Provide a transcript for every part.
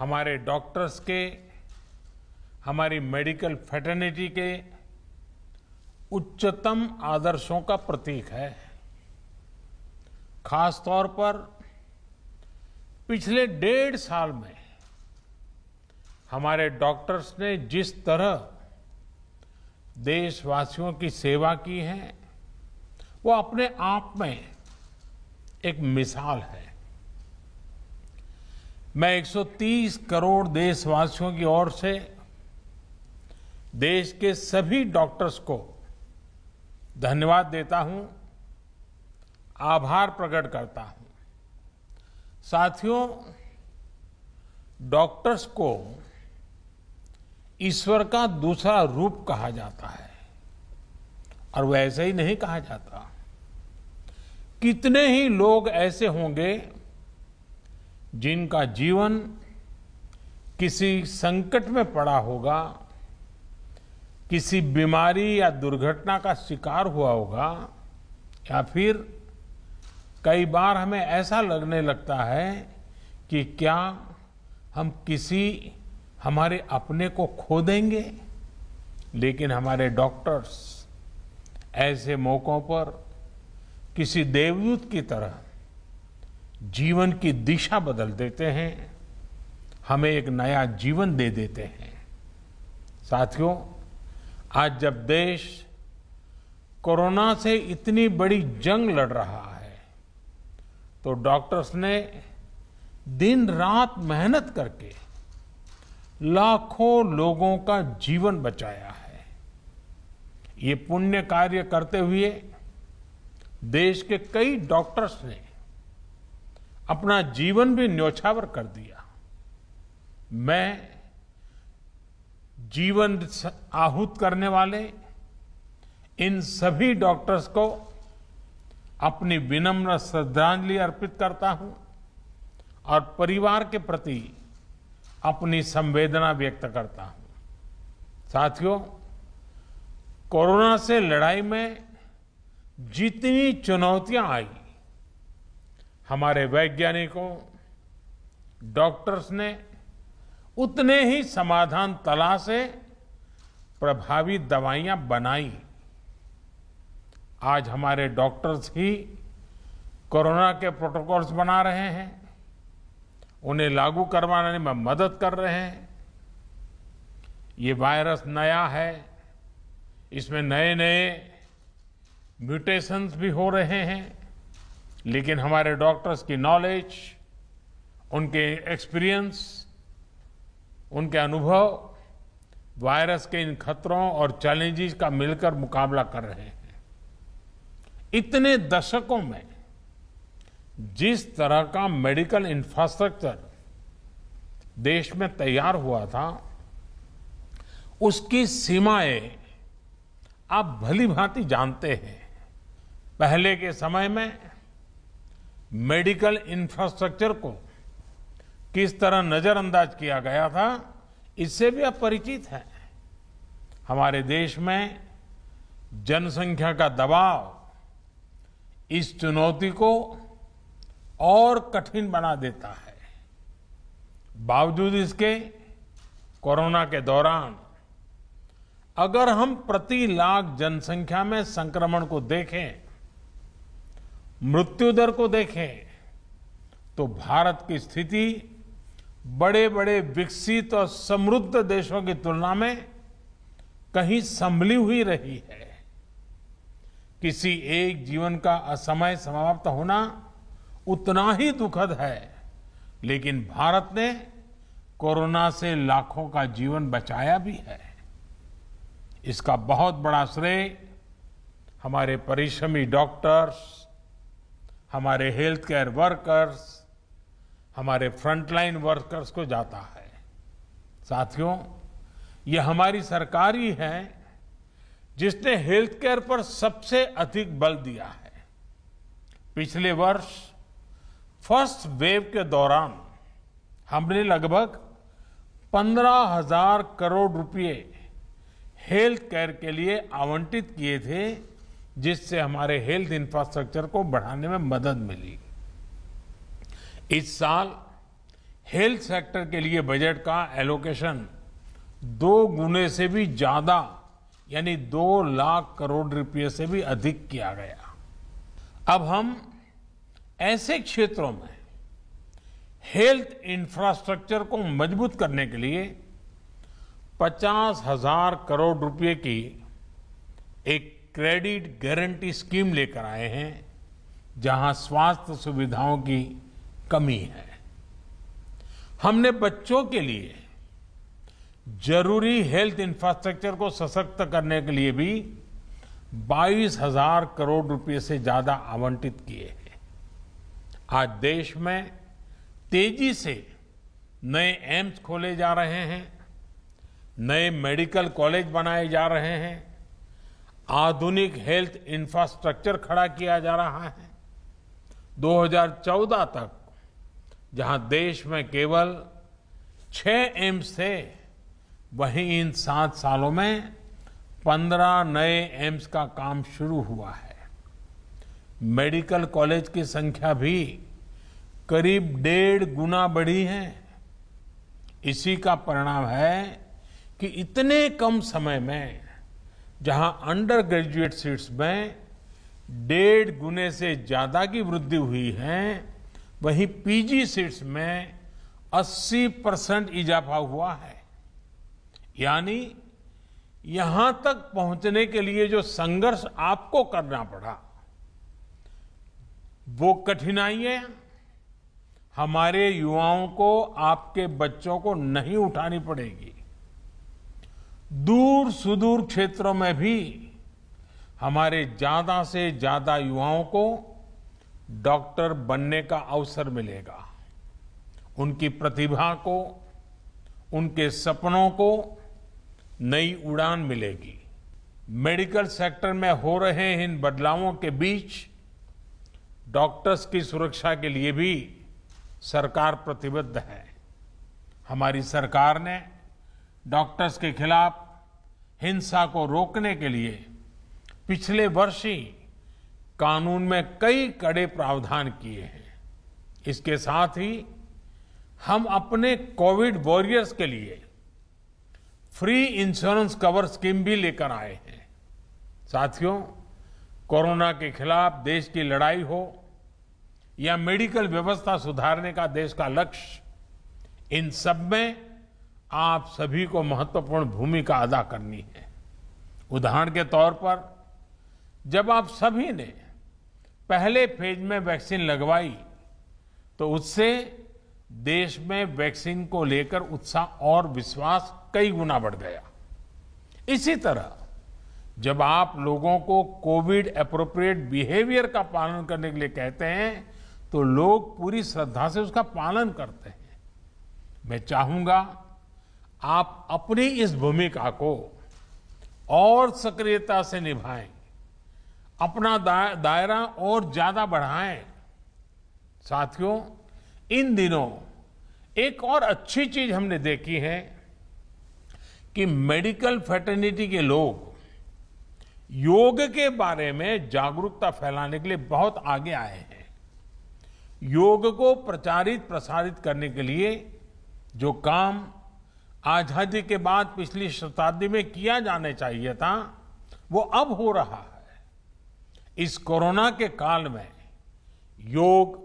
हमारे डॉक्टर्स के हमारी मेडिकल फैटर्निटी के उच्चतम आदर्शों का प्रतीक है खास तौर पर पिछले डेढ़ साल में हमारे डॉक्टर्स ने जिस तरह देशवासियों की सेवा की है वो अपने आप में एक मिसाल है मैं 130 करोड़ देशवासियों की ओर से देश के सभी डॉक्टर्स को धन्यवाद देता हूं आभार प्रकट करता हूं साथियों डॉक्टर्स को ईश्वर का दूसरा रूप कहा जाता है और वह ऐसे ही नहीं कहा जाता कितने ही लोग ऐसे होंगे जिनका जीवन किसी संकट में पड़ा होगा किसी बीमारी या दुर्घटना का शिकार हुआ होगा या फिर कई बार हमें ऐसा लगने लगता है कि क्या हम किसी हमारे अपने को खो देंगे लेकिन हमारे डॉक्टर्स ऐसे मौक़ों पर किसी देवदूत की तरह जीवन की दिशा बदल देते हैं हमें एक नया जीवन दे देते हैं साथियों आज जब देश कोरोना से इतनी बड़ी जंग लड़ रहा है तो डॉक्टर्स ने दिन रात मेहनत करके लाखों लोगों का जीवन बचाया है ये पुण्य कार्य करते हुए देश के कई डॉक्टर्स ने अपना जीवन भी न्योछावर कर दिया मैं जीवन आहूत करने वाले इन सभी डॉक्टर्स को अपनी विनम्र श्रद्धांजलि अर्पित करता हूं और परिवार के प्रति अपनी संवेदना व्यक्त करता हूं साथियों कोरोना से लड़ाई में जितनी चुनौतियां आई हमारे वैज्ञानिकों डॉक्टर्स ने उतने ही समाधान तलाशे प्रभावी दवाइयां बनाई आज हमारे डॉक्टर्स ही कोरोना के प्रोटोकॉल्स बना रहे हैं उन्हें लागू करवाने में मदद कर रहे हैं ये वायरस नया है इसमें नए नए म्यूटेशंस भी हो रहे हैं लेकिन हमारे डॉक्टर्स की नॉलेज उनके एक्सपीरियंस उनके अनुभव वायरस के इन खतरों और चैलेंजेस का मिलकर मुकाबला कर रहे हैं इतने दशकों में जिस तरह का मेडिकल इंफ्रास्ट्रक्चर देश में तैयार हुआ था उसकी सीमाएं आप भली भांति जानते हैं पहले के समय में मेडिकल इंफ्रास्ट्रक्चर को किस तरह नज़रअंदाज किया गया था इससे भी आप परिचित हैं हमारे देश में जनसंख्या का दबाव इस चुनौती को और कठिन बना देता है बावजूद इसके कोरोना के दौरान अगर हम प्रति लाख जनसंख्या में संक्रमण को देखें मृत्यु दर को देखें तो भारत की स्थिति बड़े बड़े विकसित और समृद्ध देशों की तुलना में कहीं संभली हुई रही है किसी एक जीवन का असमय समाप्त होना उतना ही दुखद है लेकिन भारत ने कोरोना से लाखों का जीवन बचाया भी है इसका बहुत बड़ा श्रेय हमारे परिश्रमी डॉक्टर्स हमारे हेल्थ केयर वर्कर्स हमारे फ्रंटलाइन वर्कर्स को जाता है साथियों ये हमारी सरकार ही है जिसने हेल्थ केयर पर सबसे अधिक बल दिया है पिछले वर्ष फर्स्ट वेव के दौरान हमने लगभग पंद्रह हजार करोड़ रुपए हेल्थ केयर के लिए आवंटित किए थे जिससे हमारे हेल्थ इंफ्रास्ट्रक्चर को बढ़ाने में मदद मिली इस साल हेल्थ सेक्टर के लिए बजट का एलोकेशन दो गुने से भी ज़्यादा यानी दो लाख करोड़ रुपये से भी अधिक किया गया अब हम ऐसे क्षेत्रों में हेल्थ इंफ्रास्ट्रक्चर को मजबूत करने के लिए पचास हजार करोड़ रुपए की एक क्रेडिट गारंटी स्कीम लेकर आए हैं जहां स्वास्थ्य सुविधाओं की कमी है हमने बच्चों के लिए जरूरी हेल्थ इंफ्रास्ट्रक्चर को सशक्त करने के लिए भी बाईस हजार करोड़ रुपए से ज्यादा आवंटित किए हैं आज देश में तेजी से नए एम्स खोले जा रहे हैं नए मेडिकल कॉलेज बनाए जा रहे हैं आधुनिक हेल्थ इंफ्रास्ट्रक्चर खड़ा किया जा रहा है 2014 तक जहां देश में केवल छह एम्स थे वहीं इन सात सालों में पंद्रह नए एम्स का काम शुरू हुआ है मेडिकल कॉलेज की संख्या भी करीब डेढ़ गुना बढ़ी है इसी का परिणाम है कि इतने कम समय में जहां अंडर ग्रेजुएट सीट्स में डेढ़ गुने से ज़्यादा की वृद्धि हुई है वहीं पीजी सीट्स में 80 परसेंट इजाफा हुआ है यानी यहां तक पहुंचने के लिए जो संघर्ष आपको करना पड़ा वो कठिनाइयां हमारे युवाओं को आपके बच्चों को नहीं उठानी पड़ेगी दूर सुदूर क्षेत्रों में भी हमारे ज्यादा से ज्यादा युवाओं को डॉक्टर बनने का अवसर मिलेगा उनकी प्रतिभा को उनके सपनों को नई उड़ान मिलेगी मेडिकल सेक्टर में हो रहे इन बदलावों के बीच डॉक्टर्स की सुरक्षा के लिए भी सरकार प्रतिबद्ध है हमारी सरकार ने डॉक्टर्स के खिलाफ हिंसा को रोकने के लिए पिछले वर्ष ही कानून में कई कड़े प्रावधान किए हैं इसके साथ ही हम अपने कोविड वॉरियर्स के लिए फ्री इंश्योरेंस कवर स्कीम भी लेकर आए हैं साथियों कोरोना के खिलाफ देश की लड़ाई हो या मेडिकल व्यवस्था सुधारने का देश का लक्ष्य इन सब में आप सभी को महत्वपूर्ण भूमिका अदा करनी है उदाहरण के तौर पर जब आप सभी ने पहले फेज में वैक्सीन लगवाई तो उससे देश में वैक्सीन को लेकर उत्साह और विश्वास कई गुना बढ़ गया इसी तरह जब आप लोगों को कोविड अप्रोप्रिएट बिहेवियर का पालन करने के लिए कहते हैं तो लोग पूरी श्रद्धा से उसका पालन करते हैं मैं चाहूंगा आप अपनी इस भूमिका को और सक्रियता से निभाएं अपना दायरा और ज्यादा बढ़ाएं साथियों इन दिनों एक और अच्छी चीज हमने देखी है कि मेडिकल फैटर्निटी के लोग योग के बारे में जागरूकता फैलाने के लिए बहुत आगे आए हैं योग को प्रचारित प्रसारित करने के लिए जो काम आजादी के बाद पिछली शताब्दी में किया जाने चाहिए था वो अब हो रहा है इस कोरोना के काल में योग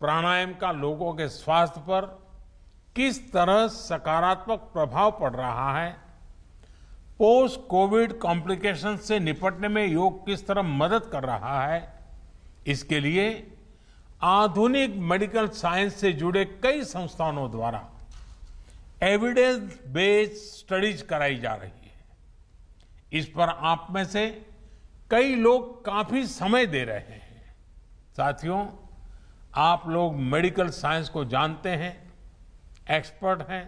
प्राणायाम का लोगों के स्वास्थ्य पर किस तरह सकारात्मक प्रभाव पड़ रहा है पोस्ट कोविड कॉम्प्लिकेशन से निपटने में योग किस तरह मदद कर रहा है इसके लिए आधुनिक मेडिकल साइंस से जुड़े कई संस्थानों द्वारा एविडेंस बेस्ड स्टडीज कराई जा रही है इस पर आप में से कई लोग काफी समय दे रहे हैं साथियों आप लोग मेडिकल साइंस को जानते हैं एक्सपर्ट हैं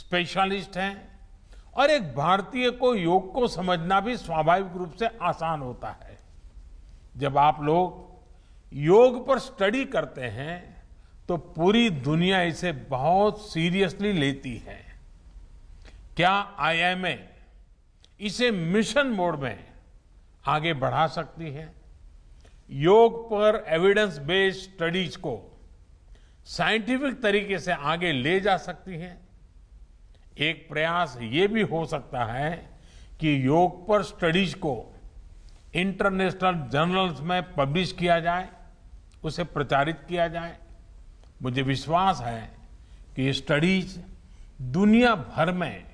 स्पेशलिस्ट हैं और एक भारतीय को योग को समझना भी स्वाभाविक रूप से आसान होता है जब आप लोग योग पर स्टडी करते हैं तो पूरी दुनिया इसे बहुत सीरियसली लेती है क्या आईएमए इसे मिशन मोड में आगे बढ़ा सकती है योग पर एविडेंस बेस्ड स्टडीज को साइंटिफिक तरीके से आगे ले जा सकती है एक प्रयास ये भी हो सकता है कि योग पर स्टडीज को इंटरनेशनल जर्नल्स में पब्लिश किया जाए उसे प्रचारित किया जाए मुझे विश्वास है कि ये स्टडीज दुनिया भर में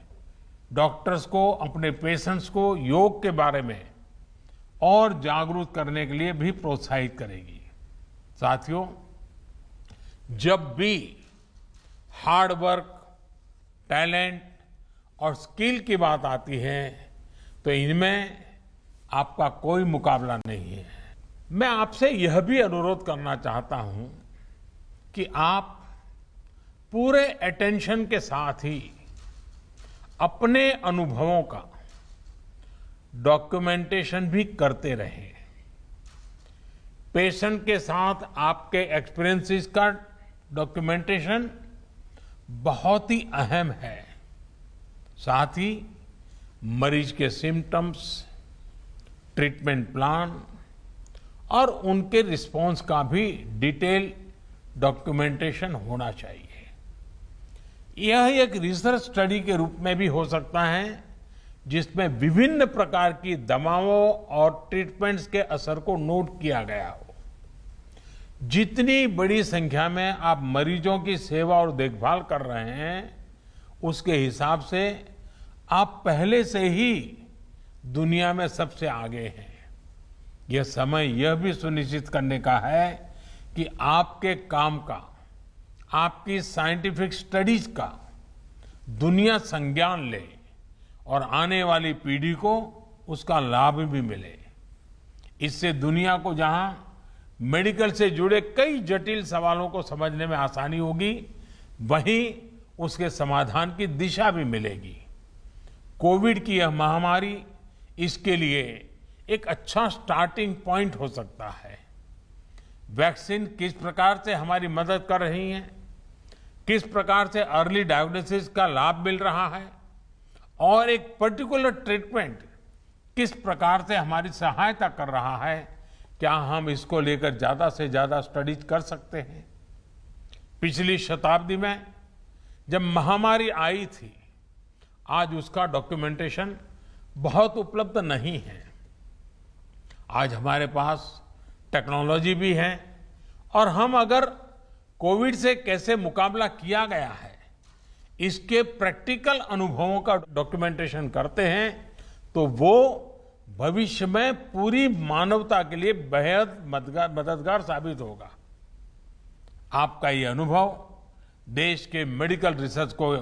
डॉक्टर्स को अपने पेशेंट्स को योग के बारे में और जागरूक करने के लिए भी प्रोत्साहित करेगी साथियों जब भी हार्डवर्क टैलेंट और स्किल की बात आती है तो इनमें आपका कोई मुकाबला नहीं है मैं आपसे यह भी अनुरोध करना चाहता हूं कि आप पूरे अटेंशन के साथ ही अपने अनुभवों का डॉक्यूमेंटेशन भी करते रहें पेशेंट के साथ आपके एक्सपीरियंसेस का डॉक्यूमेंटेशन बहुत ही अहम है साथ ही मरीज के सिम्टम्स ट्रीटमेंट प्लान और उनके रिस्पांस का भी डिटेल डॉक्यूमेंटेशन होना चाहिए यह एक रिसर्च स्टडी के रूप में भी हो सकता है जिसमें विभिन्न प्रकार की दवाओं और ट्रीटमेंट्स के असर को नोट किया गया हो जितनी बड़ी संख्या में आप मरीजों की सेवा और देखभाल कर रहे हैं उसके हिसाब से आप पहले से ही दुनिया में सबसे आगे हैं यह समय यह भी सुनिश्चित करने का है कि आपके काम का आपकी साइंटिफिक स्टडीज का दुनिया संज्ञान ले और आने वाली पीढ़ी को उसका लाभ भी मिले इससे दुनिया को जहां मेडिकल से जुड़े कई जटिल सवालों को समझने में आसानी होगी वहीं उसके समाधान की दिशा भी मिलेगी कोविड की यह महामारी इसके लिए एक अच्छा स्टार्टिंग पॉइंट हो सकता है वैक्सीन किस प्रकार से हमारी मदद कर रही है किस प्रकार से अर्ली डायग्नोसिस का लाभ मिल रहा है और एक पर्टिकुलर ट्रीटमेंट किस प्रकार से हमारी सहायता कर रहा है क्या हम इसको लेकर ज़्यादा से ज़्यादा स्टडीज कर सकते हैं पिछली शताब्दी में जब महामारी आई थी आज उसका डॉक्यूमेंटेशन बहुत उपलब्ध नहीं है आज हमारे पास टेक्नोलॉजी भी है और हम अगर कोविड से कैसे मुकाबला किया गया है इसके प्रैक्टिकल अनुभवों का डॉक्यूमेंटेशन करते हैं तो वो भविष्य में पूरी मानवता के लिए बेहद मददगार साबित होगा आपका ये अनुभव देश के मेडिकल रिसर्च को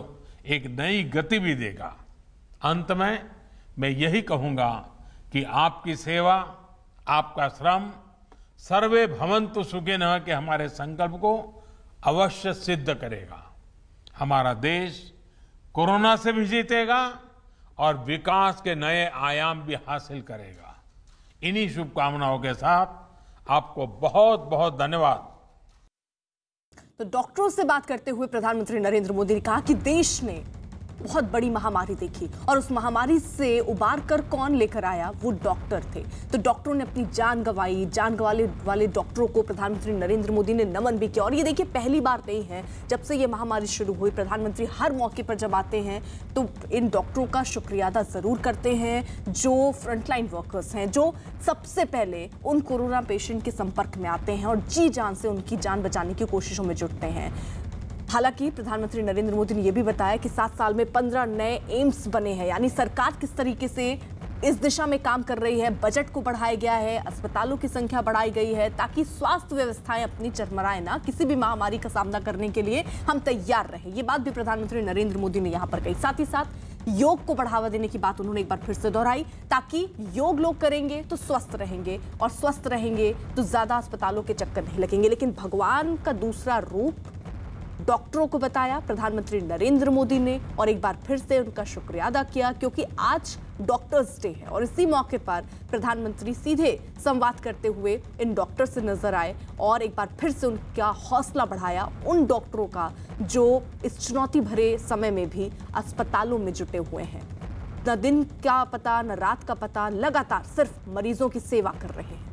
एक नई गति भी देगा अंत में मैं यही कहूंगा कि आपकी सेवा आपका श्रम सर्वे भवंतु सुखे न के हमारे संकल्प को अवश्य सिद्ध करेगा हमारा देश कोरोना से भी जीतेगा और विकास के नए आयाम भी हासिल करेगा इन्हीं शुभकामनाओं के साथ आपको बहुत बहुत धन्यवाद तो डॉक्टरों से बात करते हुए प्रधानमंत्री नरेंद्र मोदी ने कहा कि देश ने बहुत बड़ी महामारी देखी और उस महामारी से उबार कर कौन लेकर आया वो डॉक्टर थे तो डॉक्टरों ने अपनी जान गंवाई जान गंवाले वाले डॉक्टरों को प्रधानमंत्री नरेंद्र मोदी ने नमन भी किया और ये देखिए पहली बार नहीं है जब से ये महामारी शुरू हुई प्रधानमंत्री हर मौके पर जब आते हैं तो इन डॉक्टरों का शुक्रिया अदा ज़रूर करते हैं जो फ्रंटलाइन वर्कर्स हैं जो सबसे पहले उन कोरोना पेशेंट के संपर्क में आते हैं और जी जान से उनकी जान बचाने की कोशिशों में जुटते हैं हालांकि प्रधानमंत्री नरेंद्र मोदी ने यह भी बताया कि सात साल में पंद्रह नए एम्स बने हैं यानी सरकार किस तरीके से इस दिशा में काम कर रही है बजट को बढ़ाया गया है अस्पतालों की संख्या बढ़ाई गई है ताकि स्वास्थ्य व्यवस्थाएं अपनी चरमराए ना किसी भी महामारी का सामना करने के लिए हम तैयार रहे ये बात भी प्रधानमंत्री नरेंद्र मोदी ने यहाँ पर कही साथ ही साथ योग को बढ़ावा देने की बात उन्होंने एक बार फिर से दोहराई ताकि योग लोग करेंगे तो स्वस्थ रहेंगे और स्वस्थ रहेंगे तो ज़्यादा अस्पतालों के चक्कर नहीं लगेंगे लेकिन भगवान का दूसरा रूप डॉक्टरों को बताया प्रधानमंत्री नरेंद्र मोदी ने और एक बार फिर से उनका शुक्रिया अदा किया क्योंकि आज डॉक्टर्स डे है और इसी मौके पर प्रधानमंत्री सीधे संवाद करते हुए इन डॉक्टर से नजर आए और एक बार फिर से उनका हौसला बढ़ाया उन डॉक्टरों का जो इस चुनौती भरे समय में भी अस्पतालों में जुटे हुए हैं न दिन का पता न रात का पता लगातार सिर्फ मरीजों की सेवा कर रहे हैं